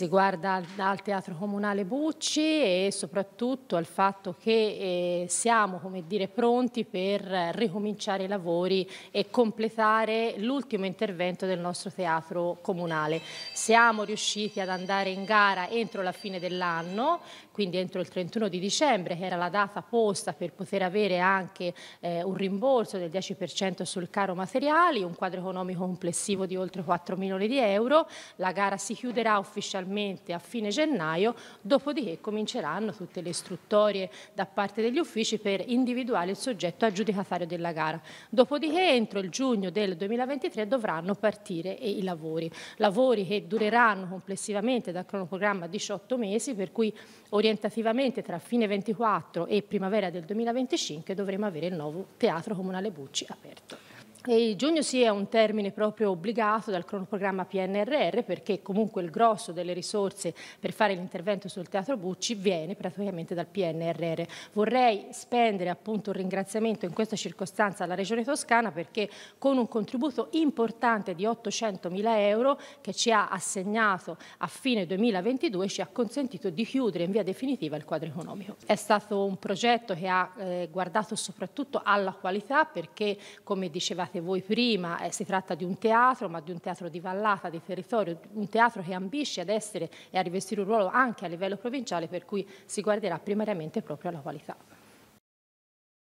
si guarda al, Teatro Comunale Bucci e soprattutto al fatto che eh, siamo come dire, pronti per ricominciare i lavori e completare l'ultimo intervento del nostro teatro comunale. Siamo riusciti ad andare in gara entro la fine dell'anno, quindi entro il 31 di dicembre, che era la data posta per poter avere anche eh, un rimborso del 10% sul caro materiali, un quadro economico complessivo di oltre 4 milioni di euro. La gara si chiuderà ufficialmente finalmente a fine gennaio, dopodiché cominceranno tutte le istruttorie da parte degli uffici per individuare il soggetto aggiudicatario della gara. Dopodiché entro il giugno del 2023 dovranno partire i lavori, lavori che dureranno complessivamente dal cronoprogramma 18 mesi, per cui orientativamente tra fine 24 e primavera del 2025 dovremo avere il nuovo Teatro Comunale Bucci aperto. E giugno sì è un termine proprio obbligato dal cronoprogramma PNRR perché comunque il grosso delle risorse per fare l'intervento sul Teatro Bucci viene praticamente dal PNRR. Vorrei spendere appunto un ringraziamento in questa circostanza alla Regione Toscana perché con un contributo importante di 800 mila euro che ci ha assegnato a fine 2022 ci ha consentito di chiudere in via definitiva il quadro economico. È stato un progetto che ha eh, guardato soprattutto alla qualità perché come diceva accennate voi prima, eh, si tratta di un teatro, ma di un teatro di vallata, di territorio, un teatro che ambisce ad essere e a rivestire un ruolo anche a livello provinciale per cui si guarderà primariamente proprio alla qualità.